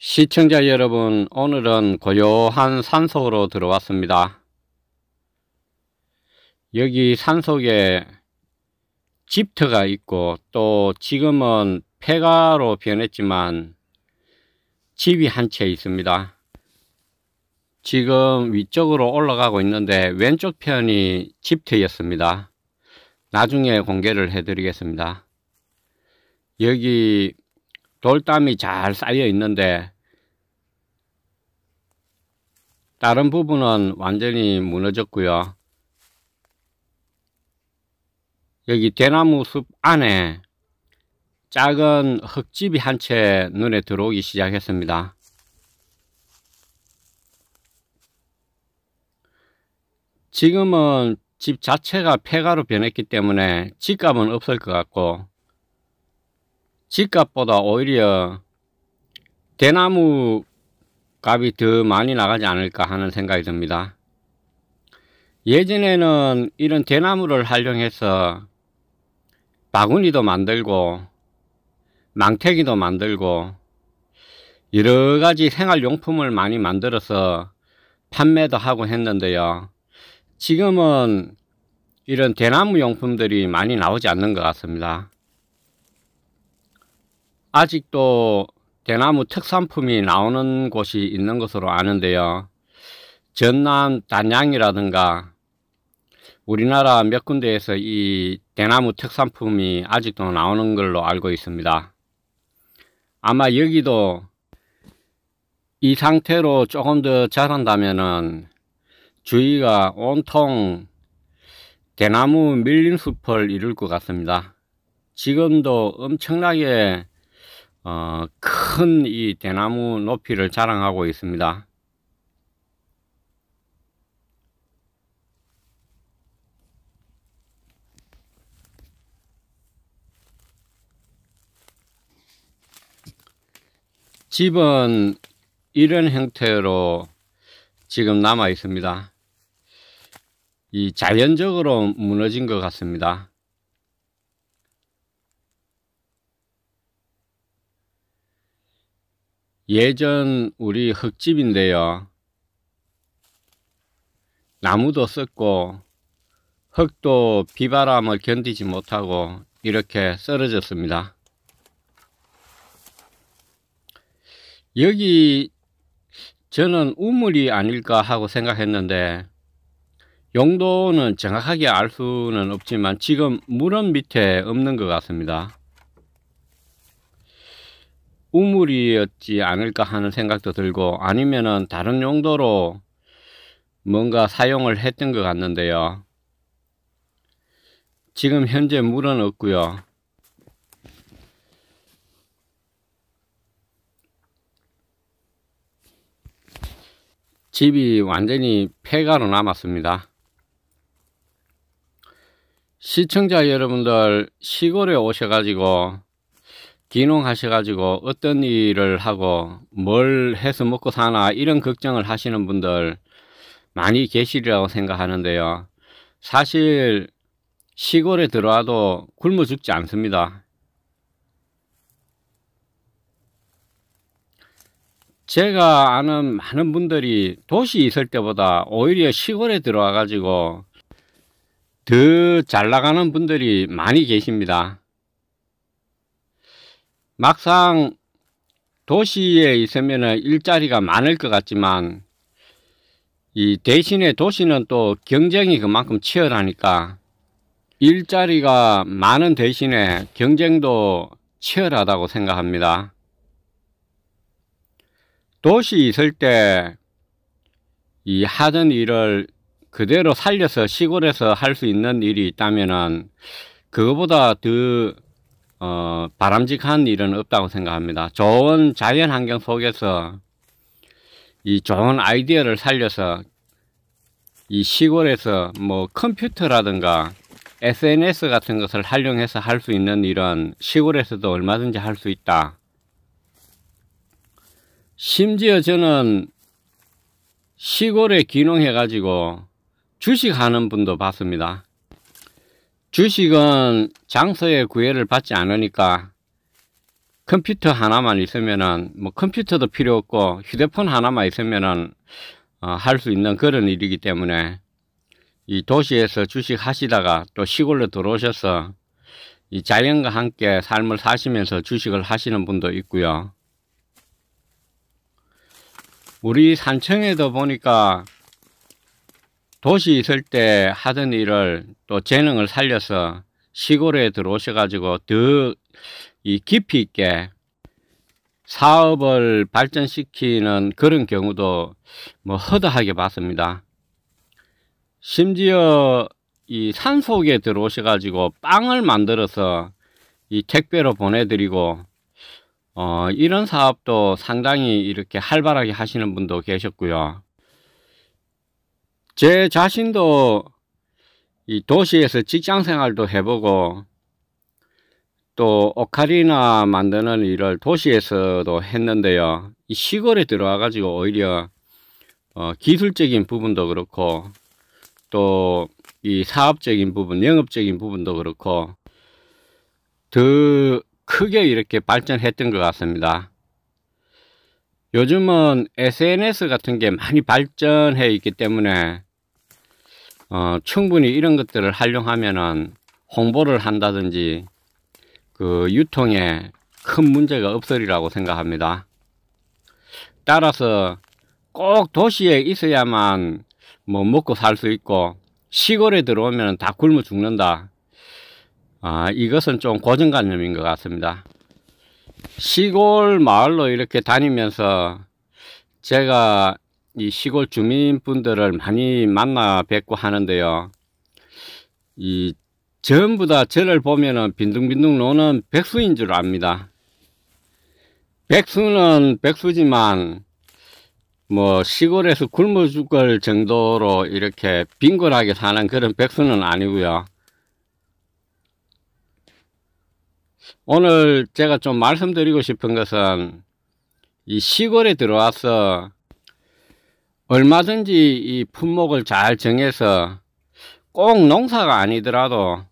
시청자 여러분 오늘은 고요한 산속으로 들어왔습니다. 여기 산속에 집터가 있고 또 지금은 폐가로 변했지만 집이 한 채 있습니다. 지금 위쪽으로 올라가고 있는데 왼쪽 편이 집터였습니다. 나중에 공개를 해드리겠습니다. 여기 돌담이 잘 쌓여 있는데 다른 부분은 완전히 무너졌고요. 여기 대나무 숲 안에 작은 흙집이 한 채 눈에 들어오기 시작했습니다. 지금은 집 자체가 폐가로 변했기 때문에 집값은 없을 것 같고 집값보다 오히려 대나무 값이 더 많이 나가지 않을까 하는 생각이 듭니다. 예전에는 이런 대나무를 활용해서 바구니도 만들고 망태기도 만들고 여러가지 생활용품을 많이 만들어서 판매도 하고 했는데요. 지금은 이런 대나무 용품들이 많이 나오지 않는 것 같습니다. 아직도 대나무 특산품이 나오는 곳이 있는 것으로 아는데요. 전남 단양이라든가 우리나라 몇 군데에서 이 대나무 특산품이 아직도 나오는 걸로 알고 있습니다. 아마 여기도 이 상태로 조금 더 자란다면은 주위가 온통 대나무 밀림숲을 이룰 것 같습니다. 지금도 엄청나게 어, 큰이 대나무 높이를 자랑하고 있습니다. 집은 이런 형태로 지금 남아 있습니다. 이 자연적으로 무너진 것 같습니다. 예전 우리 흙집인데요. 나무도 썩고 흙도 비바람을 견디지 못하고 이렇게 쓰러졌습니다. 여기 저는 우물이 아닐까 하고 생각했는데 용도는 정확하게 알 수는 없지만 지금 물은 밑에 없는 것 같습니다. 우물이었지 않을까 하는 생각도 들고 아니면은 다른 용도로 뭔가 사용을 했던 것 같는데요. 지금 현재 물은 없고요. 집이 완전히 폐가로 남았습니다. 시청자 여러분들 시골에 오셔가지고 귀농하셔가지고 어떤 일을 하고 뭘 해서 먹고 사나 이런 걱정을 하시는 분들 많이 계시리라고 생각하는데요. 사실 시골에 들어와도 굶어 죽지 않습니다. 제가 아는 많은 분들이 도시 있을 때보다 오히려 시골에 들어와 가지고 더 잘 나가는 분들이 많이 계십니다. 막상 도시에 있으면 일자리가 많을 것 같지만 이 대신에 도시는 또 경쟁이 그만큼 치열하니까 일자리가 많은 대신에 경쟁도 치열하다고 생각합니다. 도시 있을 때 이 하던 일을 그대로 살려서 시골에서 할 수 있는 일이 있다면은 그거보다 더 어, 바람직한 일은 없다고 생각합니다. 좋은 자연 환경 속에서 이 좋은 아이디어를 살려서 이 시골에서 뭐 컴퓨터라든가 SNS 같은 것을 활용해서 할 수 있는 일은 시골에서도 얼마든지 할 수 있다. 심지어 저는 시골에 귀농해가지고 주식하는 분도 봤습니다. 주식은 장소의 구애를 받지 않으니까 컴퓨터 하나만 있으면은 뭐 컴퓨터도 필요 없고 휴대폰 하나만 있으면은 어, 할수 있는 그런 일이기 때문에 이 도시에서 주식 하시다가 또 시골로 들어오셔서 이 자연과 함께 삶을 사시면서 주식을 하시는 분도 있고요. 우리 산청에도 보니까 도시 있을 때 하던 일을 또 재능을 살려서 시골에 들어오셔가지고 더이 깊이 있게 사업을 발전시키는 그런 경우도 뭐 허다하게 봤습니다. 심지어 이산 속에 들어오셔가지고 빵을 만들어서 이 택배로 보내드리고 어, 이런 사업도 상당히 이렇게 활발하게 하시는 분도 계셨고요. 제 자신도 이 도시에서 직장 생활도 해보고 또 오카리나 만드는 일을 도시에서도 했는데요. 이 시골에 들어와 가지고 오히려 어, 기술적인 부분도 그렇고 또 이 사업적인 부분, 영업적인 부분도 그렇고 더 크게 이렇게 발전했던 것 같습니다. 요즘은 SNS 같은 게 많이 발전해 있기 때문에 어, 충분히 이런 것들을 활용하면은 홍보를 한다든지 그 유통에 큰 문제가 없으리라고 생각합니다. 따라서 꼭 도시에 있어야만 뭐 먹고 살 수 있고 시골에 들어오면 다 굶어 죽는다. 아, 이것은 좀 고정관념인 것 같습니다. 시골 마을로 이렇게 다니면서 제가 이 시골 주민분들을 많이 만나 뵙고 하는데요. 이 전부 다 저를 보면은 빈둥빈둥 노는 백수인 줄 압니다. 백수는 백수지만 뭐 시골에서 굶어 죽을 정도로 이렇게 빈곤하게 사는 그런 백수는 아니고요. 오늘 제가 좀 말씀드리고 싶은 것은 이 시골에 들어와서 얼마든지 이 품목을 잘 정해서 꼭 농사가 아니더라도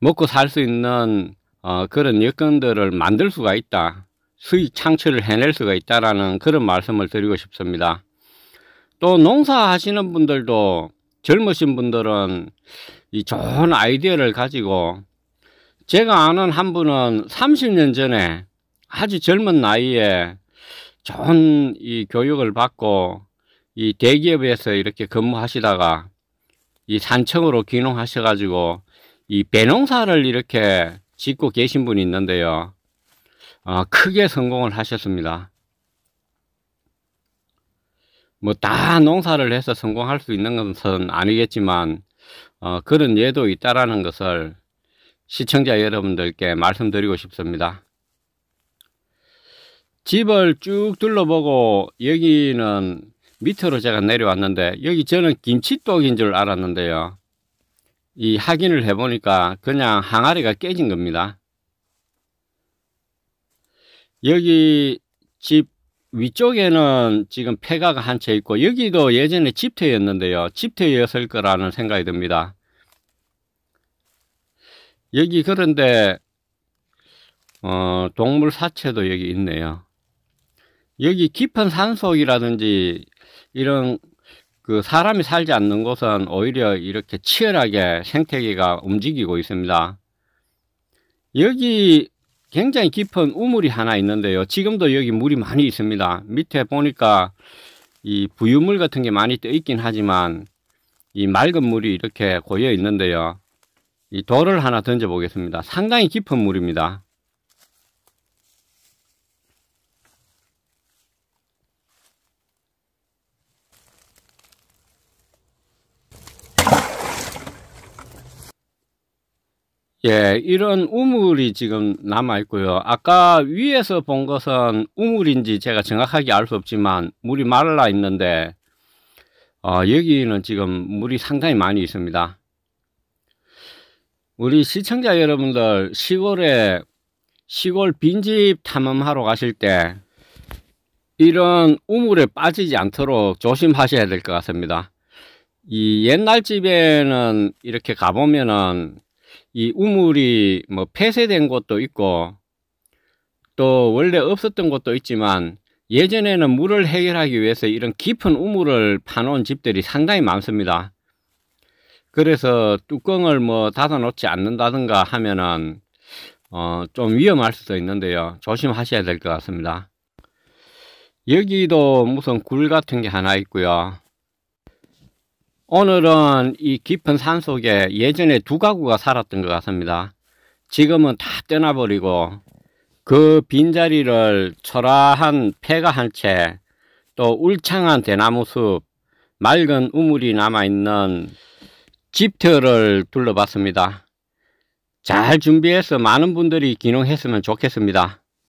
먹고 살 수 있는 어, 그런 여건들을 만들 수가 있다. 수익 창출을 해낼 수가 있다라는 그런 말씀을 드리고 싶습니다. 또 농사하시는 분들도 젊으신 분들은 이 좋은 아이디어를 가지고 제가 아는 한 분은 30년 전에 아주 젊은 나이에 좋은 이 교육을 받고 이 대기업에서 이렇게 근무하시다가 이 산청으로 귀농하셔가지고 이 배농사를 이렇게 짓고 계신 분이 있는데요. 아, 크게 성공을 하셨습니다. 뭐 다 농사를 해서 성공할 수 있는 것은 아니겠지만 어, 그런 예도 있다라는 것을 시청자 여러분들께 말씀드리고 싶습니다. 집을 쭉 둘러보고 여기는 밑으로 제가 내려왔는데 여기 저는 김치떡인 줄 알았는데요. 이 확인을 해보니까 그냥 항아리가 깨진 겁니다. 여기 집 위쪽에는 지금 폐가가 한 채 있고 여기도 예전에 집태였는데요. 집태였을 거라는 생각이 듭니다. 여기 그런데 어, 동물 사체도 여기 있네요. 여기 깊은 산속이라든지 이런 그 사람이 살지 않는 곳은 오히려 이렇게 치열하게 생태계가 움직이고 있습니다. 여기 굉장히 깊은 우물이 하나 있는데요. 지금도 여기 물이 많이 있습니다. 밑에 보니까 이 부유물 같은 게 많이 떠 있긴 하지만 이 맑은 물이 이렇게 고여 있는데요. 이 돌을 하나 던져 보겠습니다. 상당히 깊은 물입니다. 예, 이런 우물이 지금 남아 있고요. 아까 위에서 본 것은 우물인지 제가 정확하게 알 수 없지만 물이 말라 있는데 어, 여기는 지금 물이 상당히 많이 있습니다. 우리 시청자 여러분들 시골에 시골 빈집 탐험하러 가실 때 이런 우물에 빠지지 않도록 조심하셔야 될 것 같습니다. 이 옛날 집에는 이렇게 가보면은 이 우물이 뭐 폐쇄된 곳도 있고 또 원래 없었던 곳도 있지만 예전에는 물을 해결하기 위해서 이런 깊은 우물을 파놓은 집들이 상당히 많습니다. 그래서 뚜껑을 뭐 닫아놓지 않는다든가 하면은 어, 좀 위험할 수도 있는데요. 조심하셔야 될 것 같습니다. 여기도 무슨 굴 같은 게 하나 있고요. 오늘은 이 깊은 산 속에 예전에 두 가구가 살았던 것 같습니다. 지금은 다 떠나버리고 그 빈자리를 초라한 폐가 한 채 또 울창한 대나무 숲 맑은 우물이 남아있는 집터를 둘러봤습니다. 잘 준비해서 많은 분들이 기농했으면 좋겠습니다.